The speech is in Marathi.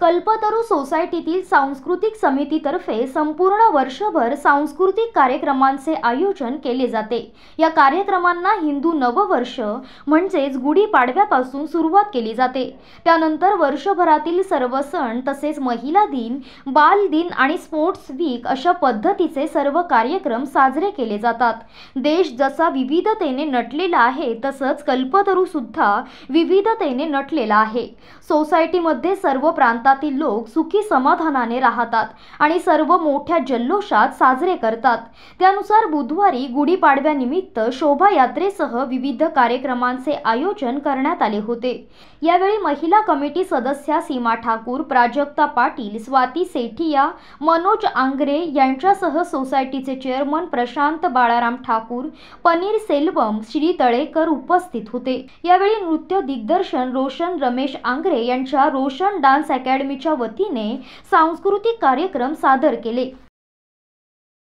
कल्पतरू सोसायटीतील सांस्कृतिक समितीतर्फे संपूर्ण वर्षभर सांस्कृतिक कार्यक्रमांचे आयोजन केले जाते या कार्यक्रमांना हिंदू नववर्ष म्हणजेच गुढीपाडव्यापासून सुरुवात केली जाते त्यानंतर वर्षभरातील सर्व सण तसेच महिला दिन बाल दिन आणि स्पोर्ट्स वीक अशा पद्धतीचे सर्व कार्यक्रम साजरे केले जातात देश जसा विविधतेने नटलेला आहे तसंच कल्पतरूसुद्धा विविधतेने नटलेला आहे सोसायटीमध्ये सर्व प्रांत प्रांतातील लोक सुखी समाधानाने राहतात आणि सर्व मोठ्या जल्लोषात साजरे करतात त्यानुसार बुधवारी गुढीपाडव्यानिमित्त यात्रेसह विविध कार्यक्रमांचे आयोजन करण्यात आले होते यावेळी महिला कमिटी सदस्या सीमा ठाकूर प्राजक्ता पाटील स्वाती सेठिया मनोज आंग्रे यांच्यासह सोसायटीचे चेअरमन प्रशांत बाळाराम ठाकूर पनीर सेल्वम श्री तळेकर उपस्थित होते यावेळी नृत्य दिग्दर्शन रोशन रमेश आंग्रे यांच्या रोशन डान्स अकॅडमी अकॅडमीच्या वतीने सांस्कृतिक कार्यक्रम सादर केले